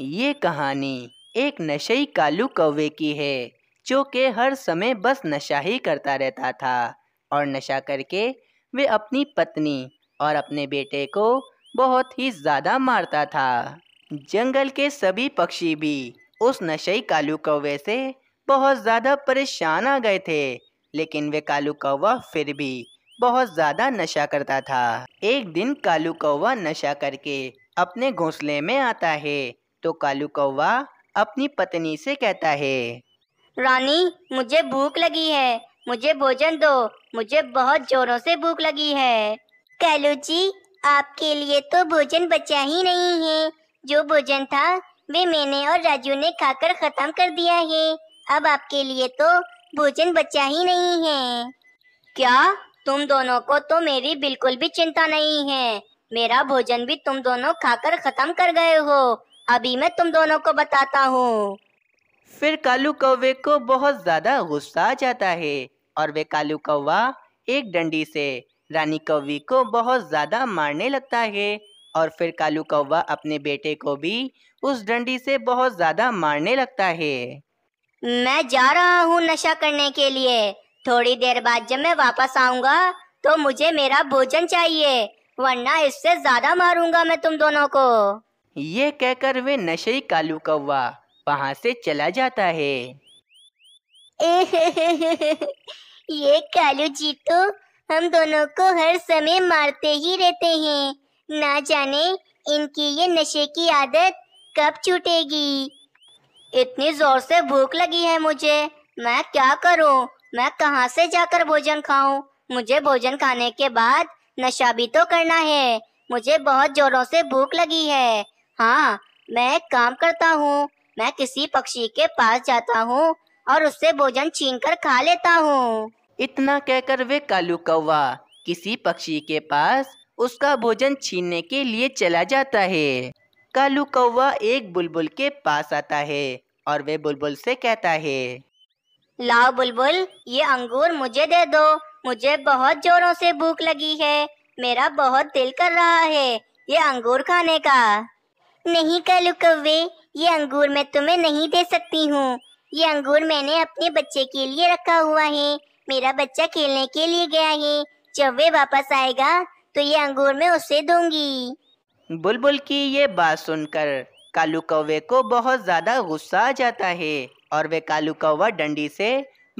ये कहानी एक नशई कालू कौवे की है जो कि हर समय बस नशा ही करता रहता था और नशा करके वे अपनी पत्नी और अपने बेटे को बहुत ही ज़्यादा मारता था जंगल के सभी पक्षी भी उस नशई कालू कौवे से बहुत ज़्यादा परेशान आ गए थे लेकिन वे कालू कौवा फिर भी बहुत ज़्यादा नशा करता था एक दिन कालू कौवा नशा करके अपने घोंसले में आता है तो कालू कौवा अपनी पत्नी से कहता है रानी मुझे भूख लगी है मुझे भोजन दो मुझे बहुत जोरों से भूख लगी है कालू जी आपके लिए तो भोजन बचा ही नहीं है जो भोजन था वे मैंने और राजू ने खाकर खत्म कर दिया है अब आपके लिए तो भोजन बचा ही नहीं है क्या तुम दोनों को तो मेरी बिल्कुल भी चिंता नहीं है मेरा भोजन भी तुम दोनों खाकर खत्म कर गए हो अभी मैं तुम दोनों को बताता हूँ फिर कालू कौवे को बहुत ज्यादा गुस्सा आ जाता है और वे कालू कौवा एक डंडी से रानी कौवी को बहुत ज्यादा मारने लगता है और फिर कालू कौवा अपने बेटे को भी उस डंडी से बहुत ज्यादा मारने लगता है मैं जा रहा हूँ नशा करने के लिए थोड़ी देर बाद जब मैं वापस आऊंगा तो मुझे मेरा भोजन चाहिए वरना इससे ज्यादा मारूंगा मैं तुम दोनों को ये कहकर वे नशे कालू कौवा वहां से चला जाता है ये कालू जी तो हम दोनों को हर समय मारते ही रहते हैं ना जाने इनकी ये नशे की आदत कब छूटेगी इतनी जोर से भूख लगी है मुझे मैं क्या करूं? मैं कहां से जाकर भोजन खाऊं? मुझे भोजन खाने के बाद नशा भी तो करना है मुझे बहुत जोरों से भूख लगी है हाँ मैं एक काम करता हूँ मैं किसी पक्षी के पास जाता हूँ और उससे भोजन छीन कर खा लेता हूँ इतना कहकर वे कालू कौवा किसी पक्षी के पास उसका भोजन छीनने के लिए चला जाता है कालू कौवा एक बुलबुल के पास आता है और वे बुलबुल से कहता है लाओ बुलबुल ये अंगूर मुझे दे दो मुझे बहुत जोरों से भूख लगी है मेरा बहुत दिल कर रहा है ये अंगूर खाने का नहीं कालू कौवे ये अंगूर मैं तुम्हें नहीं दे सकती हूँ ये अंगूर मैंने अपने बच्चे के लिए रखा हुआ है मेरा बच्चा खेलने के लिए गया है जब वे वापस आएगा तो ये अंगूर मैं उसे दूंगी बुलबुल की ये बात सुनकर कालू कौवे को बहुत ज्यादा गुस्सा आ जाता है और वे कालू कौवा डंडी से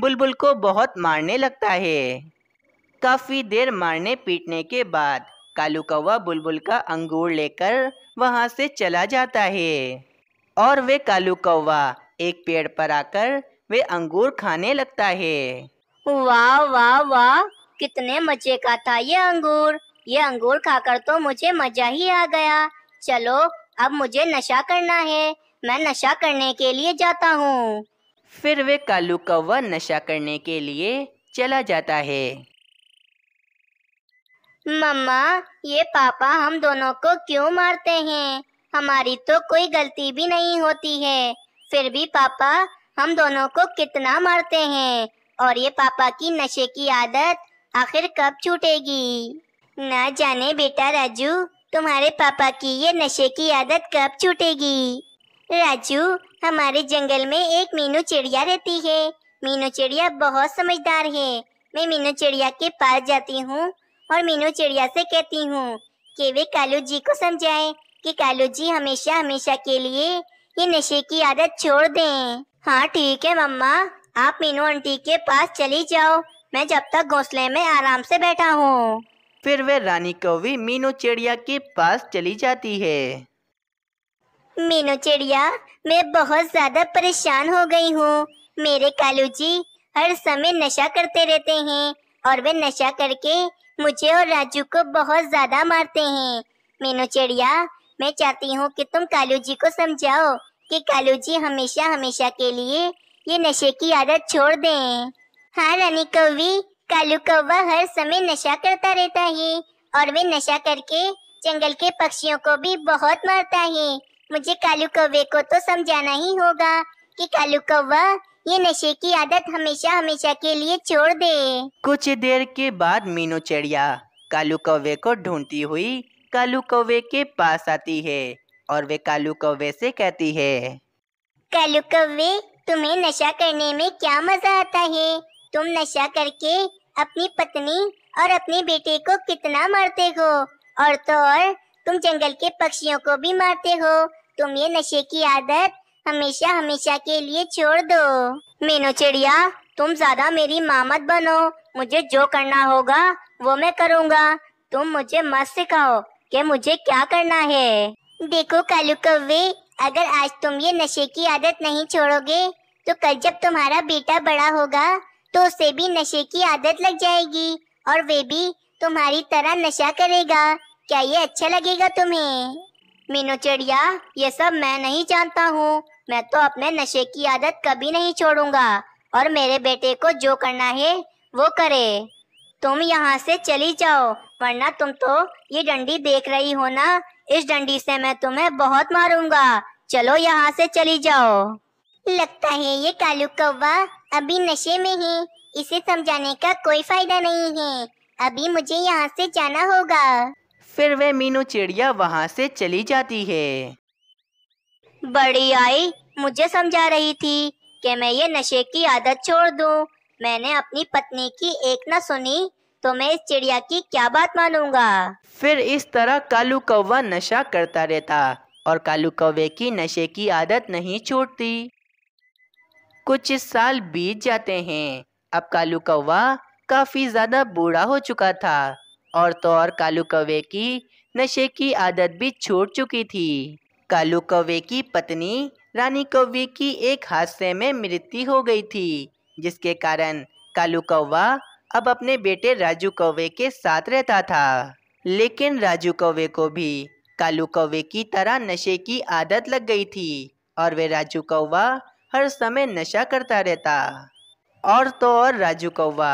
बुलबुल को बहुत मारने लगता है काफी देर मारने पीटने के बाद कालू कौवा बुलबुल का अंगूर लेकर वहाँ से चला जाता है और वे कालू कौवा एक पेड़ पर आकर वे अंगूर खाने लगता है वाह वाह वाह कितने मजे का था ये अंगूर ये अंगूर खाकर तो मुझे मजा ही आ गया चलो अब मुझे नशा करना है मैं नशा करने के लिए जाता हूँ फिर वे कालू कौवा नशा करने के लिए चला जाता है मम्मा ये पापा हम दोनों को क्यों मारते हैं हमारी तो कोई गलती भी नहीं होती है फिर भी पापा हम दोनों को कितना मारते हैं और ये पापा की नशे की आदत आखिर कब छूटेगी ना जाने बेटा राजू तुम्हारे पापा की ये नशे की आदत कब छूटेगी राजू हमारे जंगल में एक मीनू चिड़िया रहती है मीनू चिड़िया बहुत समझदार है मैं मीनू चिड़िया के पास जाती हूँ और मीनू चिड़िया से कहती हूँ कि वे कालू जी को समझाएं कि कालू जी हमेशा हमेशा के लिए ये नशे की आदत छोड़ दें हाँ ठीक है मम्मा आप मीनू आंटी के पास चली जाओ मैं जब तक घोंसले में आराम से बैठा हूँ फिर वे रानी कौवी मीनू चिड़िया के पास चली जाती है मीनू चिड़िया मैं बहुत ज्यादा परेशान हो गई हूँ मेरे कालू जी हर समय नशा करते रहते हैं और वे नशा करके मुझे और राजू को बहुत ज्यादा मारते हैं मीनू चिड़िया मैं चाहती हूँ कि तुम कालू जी को समझाओ कि कालू जी हमेशा हमेशा के लिए ये नशे की आदत छोड़ दें हाँ रानी कौवी कालू कौवा हर समय नशा करता रहता है और वे नशा करके जंगल के पक्षियों को भी बहुत मारता है मुझे कालू कौवे को तो समझाना ही होगा कि कालू कौवा ये नशे की आदत हमेशा हमेशा के लिए छोड़ दे कुछ देर के बाद मीनू चिड़िया कालू कौवे को ढूंढती हुई कालू कौवे के पास आती है और वे कालू कौवे से कहती है कालू कौवे तुम्हें नशा करने में क्या मजा आता है तुम नशा करके अपनी पत्नी और अपने बेटे को कितना मारते हो और तो और तुम जंगल के पक्षियों को भी मारते हो तुम ये नशे की आदत हमेशा हमेशा के लिए छोड़ दो मीनू चिड़िया तुम ज्यादा मेरी मामत बनो मुझे जो करना होगा वो मैं करूँगा तुम मुझे मत सिखाओ कि मुझे क्या करना है देखो कालू कौवे अगर आज तुम ये नशे की आदत नहीं छोड़ोगे तो कल जब तुम्हारा बेटा बड़ा होगा तो उसे भी नशे की आदत लग जाएगी और वे भी तुम्हारी तरह नशा करेगा क्या ये अच्छा लगेगा तुम्हें मीनू चिड़िया ये सब मैं नहीं जानता हूँ मैं तो अपने नशे की आदत कभी नहीं छोड़ूंगा और मेरे बेटे को जो करना है वो करे तुम यहाँ से चली जाओ वरना तुम तो ये डंडी देख रही हो ना इस डंडी से मैं तुम्हें बहुत मारूंगा चलो यहाँ से चली जाओ लगता है ये कालू कौवा अभी नशे में है इसे समझाने का कोई फायदा नहीं है अभी मुझे यहाँ से जाना होगा फिर वह मीनू चिड़िया वहाँ से चली जाती है बड़ी आई मुझे समझा रही थी कि मैं ये नशे की आदत छोड़ दूं। मैंने अपनी पत्नी की एक न सुनी तो मैं इस चिड़िया की क्या बात मानूंगा फिर इस तरह कालू कौवा नशा करता रहता और कालू कौवे की नशे की आदत नहीं छूटती कुछ साल बीत जाते हैं अब कालू कौवा काफी ज्यादा बूढ़ा हो चुका था और तो और कालू कौवे की नशे की आदत भी छूट चुकी थी कालू कौवे की पत्नी रानी कौवे की एक हादसे में मृत्यु हो गई थी जिसके कारण कालू कौवा अब अपने बेटे राजू कौवे के साथ रहता था लेकिन राजू कौवे को भी कालू कौवे की तरह नशे की आदत लग गई थी और वे राजू कौवा हर समय नशा करता रहता और तो और राजू कौवा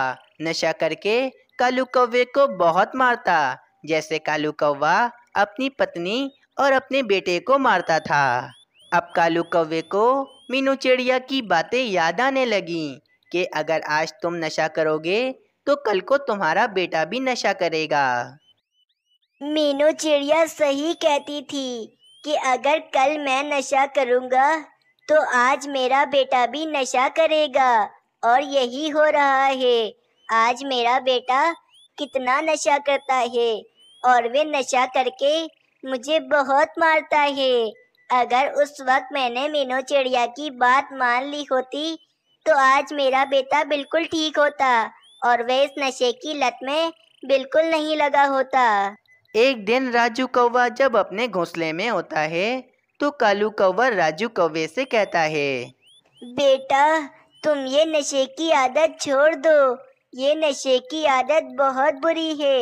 नशा करके कालू कौवे को बहुत मारता जैसे कालू कौवा अपनी पत्नी और अपने बेटे को मारता था अब कालू कौवे को मीनू चिड़िया की बातें याद आने लगीं कि अगर आज तुम नशा करोगे तो कल को तुम्हारा बेटा भी नशा करेगा मीनू चिड़िया सही कहती थी कि अगर कल मैं नशा करूँगा तो आज मेरा बेटा भी नशा करेगा और यही हो रहा है आज मेरा बेटा कितना नशा करता है और वे नशा करके मुझे बहुत मारता है अगर उस वक्त मैंने मीनू चिड़िया की बात मान ली होती तो आज मेरा बेटा बिल्कुल ठीक होता और वह इस नशे की लत में बिल्कुल नहीं लगा होता एक दिन राजू कौवा जब अपने घोंसले में होता है तो कालू कौवा राजू कौवे से कहता है बेटा तुम ये नशे की आदत छोड़ दो ये नशे की आदत बहुत बुरी है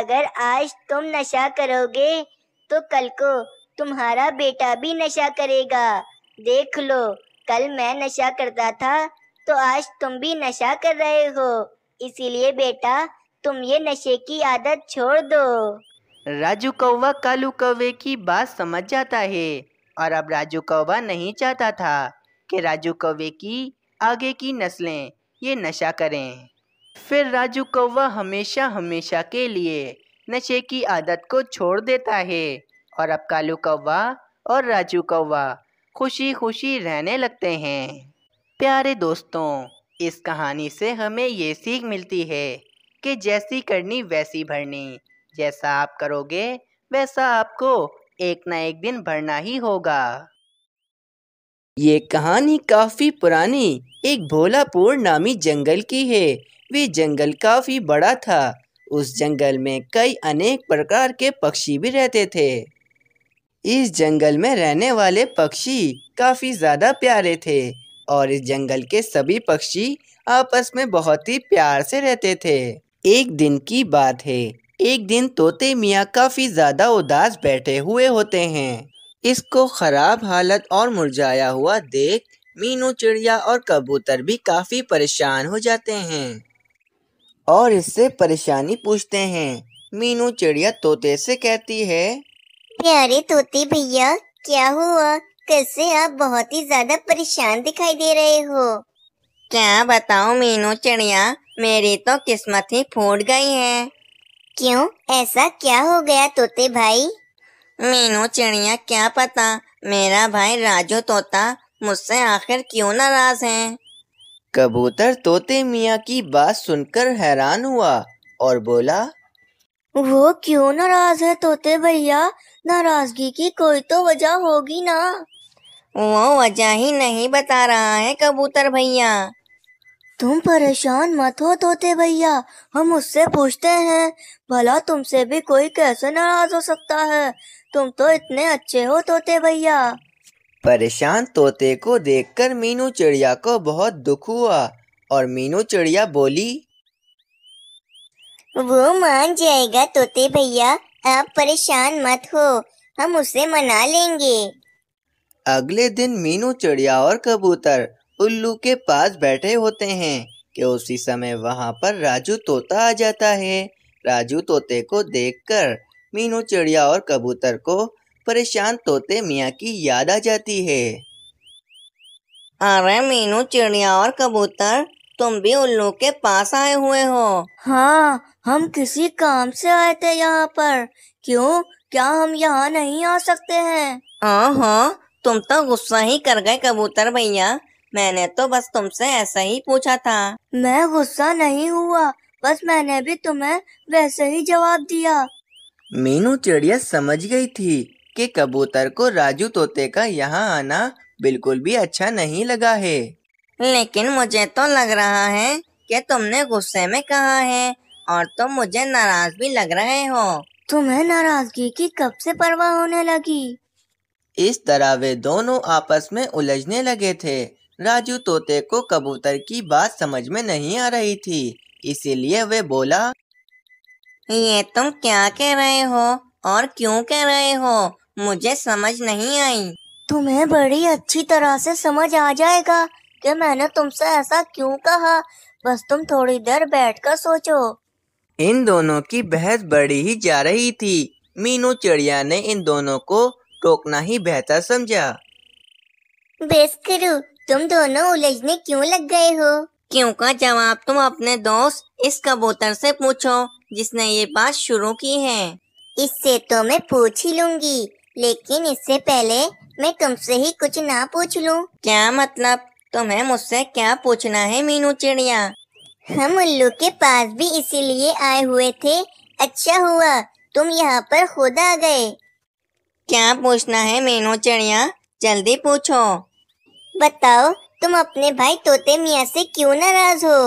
अगर आज तुम नशा करोगे तो कल को तुम्हारा बेटा भी नशा करेगा देख लो कल मैं नशा करता था तो आज तुम भी नशा कर रहे हो इसीलिए बेटा तुम ये नशे की आदत छोड़ दो राजू कौवा कालू कौवे की बात समझ जाता है और अब राजू कौवा नहीं चाहता था कि राजू कौवे की आगे की नस्लें ये नशा करें फिर राजू कौवा हमेशा हमेशा के लिए नशे की आदत को छोड़ देता है और अब कालू कौवा और राजू कौवा खुशी खुशी रहने लगते हैं प्यारे दोस्तों इस कहानी से हमें ये सीख मिलती है कि जैसी करनी वैसी भरनी जैसा आप करोगे वैसा आपको एक ना एक दिन भरना ही होगा ये कहानी काफी पुरानी एक भोलापुर नामी जंगल की है वे जंगल काफी बड़ा था उस जंगल में कई अनेक प्रकार के पक्षी भी रहते थे इस जंगल में रहने वाले पक्षी काफी ज्यादा प्यारे थे और इस जंगल के सभी पक्षी आपस में बहुत ही प्यार से रहते थे एक दिन की बात है एक दिन तोते मियाँ काफी ज्यादा उदास बैठे हुए होते हैं इसको खराब हालत और मुरझाया हुआ देख मीनू चिड़िया और कबूतर भी काफी परेशान हो जाते हैं और इससे परेशानी पूछते हैं मीनू चिड़िया तोते से कहती है प्यारे तोते भैया क्या हुआ कैसे आप बहुत ही ज्यादा परेशान दिखाई दे रहे हो क्या बताओ मीनू चिड़िया मेरी तो किस्मत ही फूट गई है क्यों ऐसा क्या हो गया तोते भाई मीनू चिड़िया क्या पता मेरा भाई राजू तोता मुझसे आखिर क्यों नाराज है कबूतर तोते मियाँ की बात सुनकर हैरान हुआ और बोला वो क्यों नाराज है तोते भैया नाराजगी की कोई तो वजह होगी ना वो वजह ही नहीं बता रहा है कबूतर भैया तुम परेशान मत हो तोते भैया हम उससे पूछते हैं भला तुमसे भी कोई कैसे नाराज हो सकता है तुम तो इतने अच्छे हो तोते भैया परेशान तोते को देखकर मीनू चिड़िया को बहुत दुख हुआ और मीनू चिड़िया बोली वो मान जाएगा तोते भैया आप परेशान मत हो हम उसे मना लेंगे अगले दिन मीनू चिड़िया और कबूतर उल्लू के पास बैठे होते हैं कि उसी समय वहाँ पर राजू तोता आ जाता है राजू तोते को देखकर मीनू चिड़िया और कबूतर को परेशान तोते मियाँ की याद आ जाती है अरे मीनू चिड़िया और कबूतर तुम भी उल्लू के पास आए हुए हो हाँ हम किसी काम से आए थे यहाँ पर क्यों क्या हम यहाँ नहीं आ सकते हैं हाँ हाँ तुम तो गुस्सा ही कर गए कबूतर भैया मैंने तो बस तुमसे ऐसा ही पूछा था मैं गुस्सा नहीं हुआ बस मैंने भी तुम्हें वैसे ही जवाब दिया मीनू चिड़िया समझ गई थी कि कबूतर को राजू तोते का यहाँ आना बिल्कुल भी अच्छा नहीं लगा है लेकिन मुझे तो लग रहा है कि तुमने गुस्से में कहा है और तुम मुझे नाराज भी लग रहे हो तुम्हें नाराजगी की कब से परवाह होने लगी इस तरह वे दोनों आपस में उलझने लगे थे राजू तोते को कबूतर की बात समझ में नहीं आ रही थी इसीलिए वे बोला ये तुम क्या कह रहे हो और क्यों कह रहे हो मुझे समझ नहीं आई तुम्हें बड़ी अच्छी तरह से समझ आ जाएगा कि मैंने तुमसे ऐसा क्यों कहा बस तुम थोड़ी देर बैठकर सोचो इन दोनों की बहस बड़ी ही जा रही थी मीनू चिड़िया ने इन दोनों को टोकना ही बेहतर समझा बेस्करू तुम दोनों उलझने क्यों लग गए हो क्यों का जवाब तुम अपने दोस्त इस कबूतर से पूछो जिसने ये बात शुरू की है इससे तो मैं पूछ ही लूंगी लेकिन इससे पहले मैं तुमसे ही कुछ ना पूछ लूं क्या मतलब तुम्हें मुझसे क्या पूछना है मीनू चिड़िया हम उल्लू के पास भी इसीलिए आए हुए थे अच्छा हुआ तुम यहाँ पर खुद आ गए क्या पूछना है मीनू चिड़िया जल्दी पूछो बताओ तुम अपने भाई तोते मियाँ से क्यों नाराज हो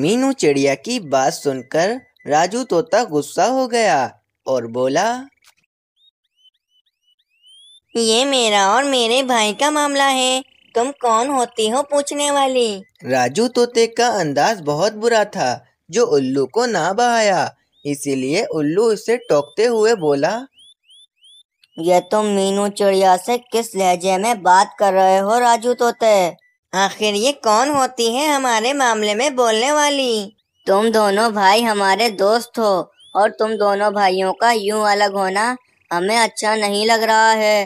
मीनू चिड़िया की बात सुनकर राजू तोता गुस्सा हो गया और बोला ये मेरा और मेरे भाई का मामला है तुम कौन होती हो पूछने वाली राजू तोते का अंदाज बहुत बुरा था जो उल्लू को ना बहाया इसीलिए उल्लू उसे टोकते हुए बोला यह तुम मीनू चिड़िया से किस लहजे में बात कर रहे हो राजू तोते आखिर ये कौन होती है हमारे मामले में बोलने वाली तुम दोनों भाई हमारे दोस्त हो और तुम दोनों भाइयों का यूं अलग होना हमें अच्छा नहीं लग रहा है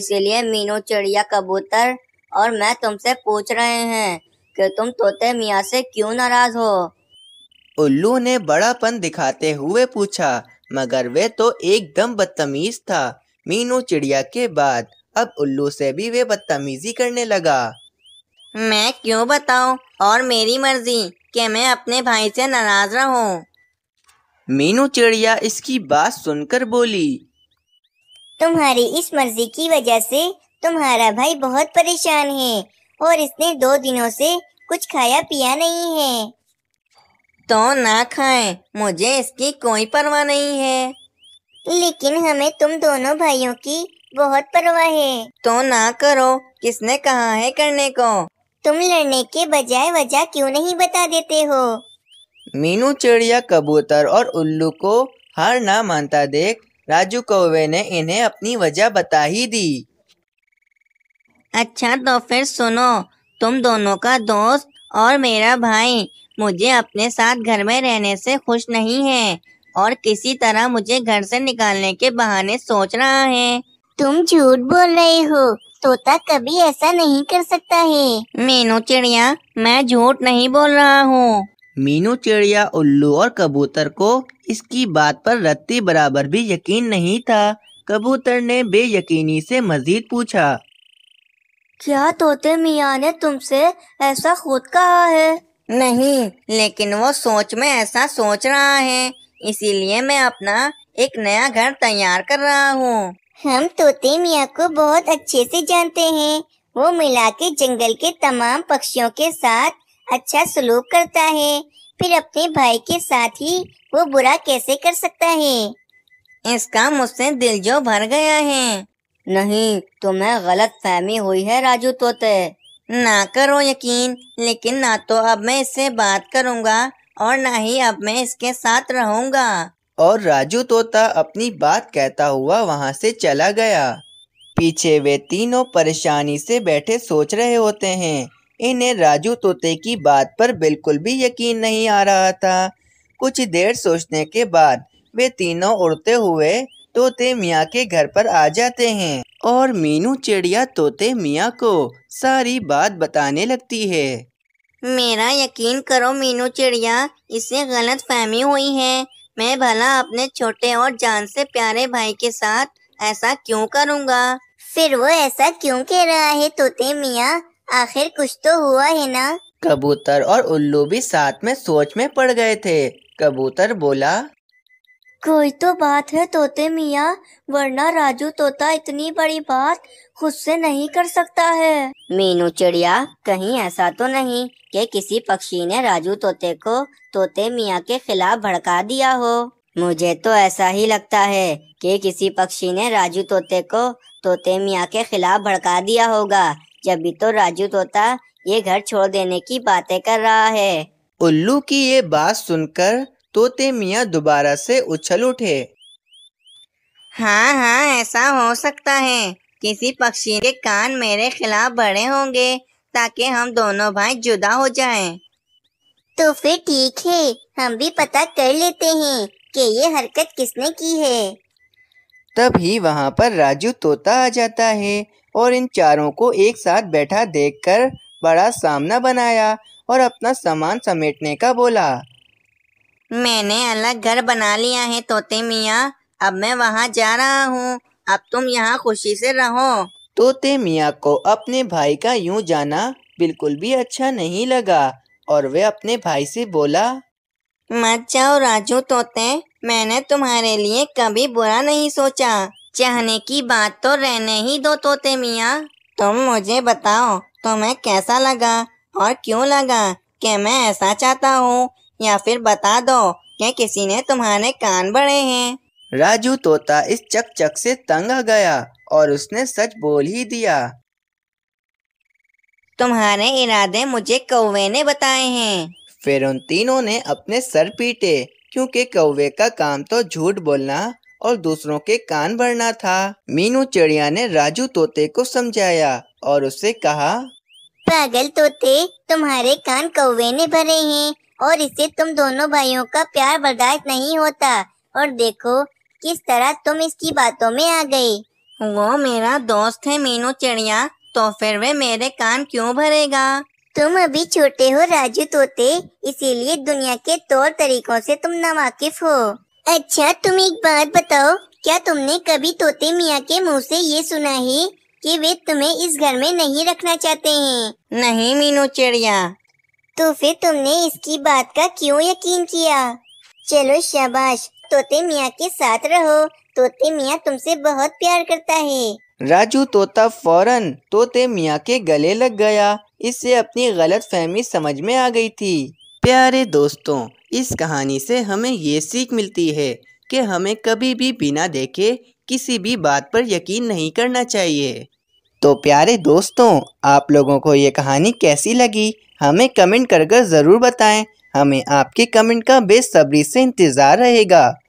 इसीलिए मीनू चिड़िया कबूतर और मैं तुमसे पूछ रहे हैं कि तुम तोते मियाँ से क्यों नाराज हो उल्लू ने बड़ापन दिखाते हुए पूछा मगर वे तो एकदम बदतमीज था मीनू चिड़िया के बाद अब उल्लू से भी वे बदतमीजी करने लगा मैं क्यों बताऊं और मेरी मर्जी कि मैं अपने भाई से नाराज रहूं। मीनू चिड़िया इसकी बात सुनकर बोली तुम्हारी इस मर्जी की वजह से तुम्हारा भाई बहुत परेशान है और इसने दो दिनों से कुछ खाया पिया नहीं है तो ना खाए मुझे इसकी कोई परवाह नहीं है लेकिन हमें तुम दोनों भाइयों की बहुत परवाह है तो ना करो किसने कहा है करने को तुम लड़ने के बजाय वजह क्यों नहीं बता देते हो मीनू चिड़िया कबूतर और उल्लू को हार ना मानता देख राजू कौवे ने इन्हें अपनी वजह बता ही दी अच्छा तो फिर सुनो तुम दोनों का दोस्त और मेरा भाई मुझे अपने साथ घर में रहने से खुश नहीं है और किसी तरह मुझे घर से निकालने के बहाने सोच रहा है तुम झूठ बोल रहे हो तोता कभी ऐसा नहीं कर सकता है मीनू चिड़िया मैं झूठ नहीं बोल रहा हूँ मीनू चिड़िया उल्लू और कबूतर को इसकी बात पर रत्ती बराबर भी यकीन नहीं था कबूतर ने बेयकीनी से मजीद पूछा क्या तोते मियाँ ने तुमसे ऐसा खुद कहा है नहीं लेकिन वो सोच में ऐसा सोच रहा है इसीलिए मैं अपना एक नया घर तैयार कर रहा हूँ हम तोते मियाँ को बहुत अच्छे से जानते हैं वो मिला के जंगल के तमाम पक्षियों के साथ अच्छा सलूक करता है फिर अपने भाई के साथ ही वो बुरा कैसे कर सकता है इसका मुझसे दिल जो भर गया है नहीं तुम्हें गलत फहमी हुई है राजू तोते ना करो यकीन लेकिन ना तो अब मैं इससे बात करूंगा और ना ही अब मैं इसके साथ रहूंगा और राजू तोता अपनी बात कहता हुआ वहाँ से चला गया पीछे वे तीनों परेशानी से बैठे सोच रहे होते हैं इन्हें राजू तोते की बात पर बिल्कुल भी यकीन नहीं आ रहा था कुछ देर सोचने के बाद वे तीनों उड़ते हुए तोते मियाँ के घर पर आ जाते हैं और मीनू चिड़िया तोते मियाँ को सारी बात बताने लगती है मेरा यकीन करो मीनू चिड़िया इससे गलत फहमी हुई है मैं भला अपने छोटे और जान से प्यारे भाई के साथ ऐसा क्यों करूँगा फिर वो ऐसा क्यों कह रहा है तोते मियाँ आखिर कुछ तो हुआ है ना कबूतर और उल्लू भी साथ में सोच में पड़ गए थे कबूतर बोला कोई तो बात है तोते मियाँ वरना राजू तोता इतनी बड़ी बात खुद से नहीं कर सकता है मीनू चिड़िया कहीं ऐसा तो नहीं कि किसी पक्षी ने राजू तोते को तोते मियाँ के खिलाफ भड़का दिया हो मुझे तो ऐसा ही लगता है कि किसी पक्षी ने राजू तोते को तोते मियाँ के खिलाफ भड़का दिया होगा जब भी तो राजू तोता ये घर छोड़ देने की बातें कर रहा है उल्लू की ये बात सुनकर तोते मियाँ दोबारा से उछल उठे हाँ हाँ ऐसा हो सकता है किसी पक्षी के कान मेरे खिलाफ बड़े होंगे ताकि हम दोनों भाई जुदा हो जाएं। तो फिर ठीक है हम भी पता कर लेते हैं कि ये हरकत किसने की है तभी वहाँ पर राजू तोता आ जाता है और इन चारों को एक साथ बैठा देखकर बड़ा सामना बनाया और अपना सामान समेटने का बोला मैंने अलग घर बना लिया है तोते मियाँ अब मैं वहाँ जा रहा हूँ अब तुम यहाँ खुशी से रहो तोते मियाँ को अपने भाई का यूँ जाना बिल्कुल भी अच्छा नहीं लगा और वे अपने भाई से बोला मत जाओ राजू तोते मैंने तुम्हारे लिए कभी बुरा नहीं सोचा चाहने की बात तो रहने ही दो तोते मियाँ तुम मुझे बताओ तुम्हें कैसा लगा और क्यों लगा कि मैं ऐसा चाहता हूँ या फिर बता दो कि किसी ने तुम्हारे कान बड़े हैं राजू तोता इस चक चक से तंग आ गया और उसने सच बोल ही दिया तुम्हारे इरादे मुझे कौवे ने बताए हैं फिर उन तीनों ने अपने सर पीटे क्योंकि कौवे का काम तो झूठ बोलना और दूसरों के कान भरना था मीनू चिड़िया ने राजू तोते को समझाया और उससे कहा पागल तोते तुम्हारे कान कौवे ने भरे हैं और इससे तुम दोनों भाइयों का प्यार बर्दाश्त नहीं होता और देखो किस तरह तुम इसकी बातों में आ गई वो मेरा दोस्त है मीनू चिड़िया तो फिर वे मेरे कान क्यों भरेगा तुम अभी छोटे हो राजू तोते इसीलिए दुनिया के तौर तरीकों से तुम नावाकिफ हो अच्छा तुम एक बात बताओ क्या तुमने कभी तोते मियाँ के मुंह से ये सुना है कि वे तुम्हें इस घर में नहीं रखना चाहते हैं नहीं मीनू चिड़िया तो फिर तुमने इसकी बात का क्यों यकीन किया चलो शाबाश तोते मियाँ के साथ रहो तोते मियाँ तुमसे बहुत प्यार करता है राजू तोता फौरन तोते मियाँ के गले लग गया इससे अपनी गलत फहमी समझ में आ गई थी प्यारे दोस्तों इस कहानी से हमें ये सीख मिलती है कि हमें कभी भी बिना देखे किसी भी बात पर यकीन नहीं करना चाहिए तो प्यारे दोस्तों आप लोगों को ये कहानी कैसी लगी हमें कमेंट कर ज़रूर बताएं हमें आपके कमेंट का बेसब्री से इंतज़ार रहेगा